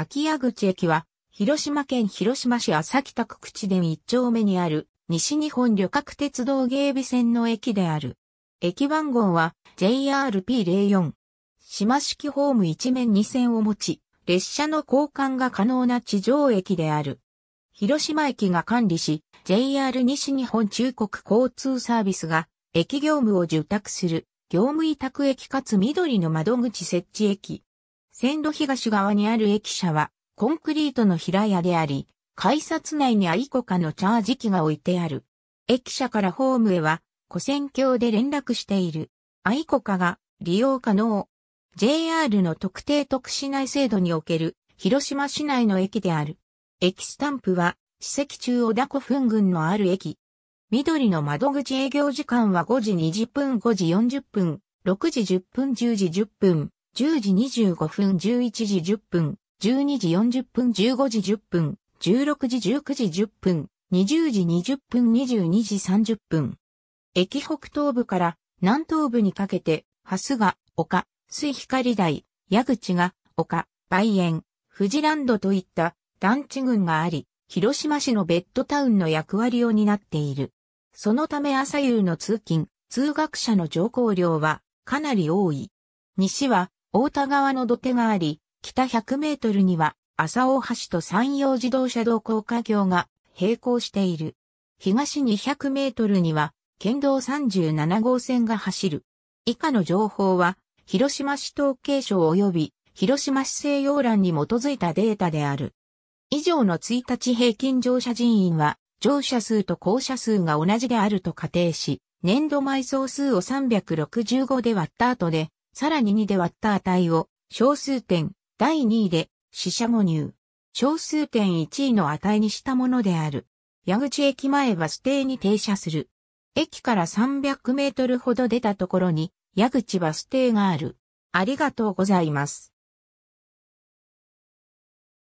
秋谷口駅は、広島県広島市浅北区口で1丁目にある、西日本旅客鉄道芸備線の駅である。駅番号は JRP04。島式ホーム1面2線を持ち、列車の交換が可能な地上駅である。広島駅が管理し、JR 西日本中国交通サービスが、駅業務を受託する、業務委託駅かつ緑の窓口設置駅。線路東側にある駅舎は、コンクリートの平屋であり、改札内にアイコカのチャージ機が置いてある。駅舎からホームへは、古線橋で連絡している。アイコカが利用可能。JR の特定特市内制度における広島市内の駅である。駅スタンプは、史跡中小田古墳群のある駅。緑の窓口営業時間は5時20分、5時40分、6時10分、10時10分。10時25分、11時10分、12時40分、15時10分、16時19時10分、20時20分、22時30分。駅北東部から南東部にかけて、蓮が丘、水光台、矢口が丘、梅園、富士ランドといった団地群があり、広島市のベッドタウンの役割を担っている。そのため朝夕の通勤、通学者の乗降量はかなり多い。西は大田川の土手があり、北100メートルには朝大橋と山陽自動車道高架橋が並行している。東200メートルには県道37号線が走る。以下の情報は、広島市統計省及び広島市西洋欄に基づいたデータである。以上の1日平均乗車人員は、乗車数と降車数が同じであると仮定し、年度埋葬数を365で割った後で、さらに2で割った値を小数点第2位で四捨五入。小数点1位の値にしたものである。矢口駅前バス停に停車する。駅から300メートルほど出たところに矢口バス停がある。ありがとうございます。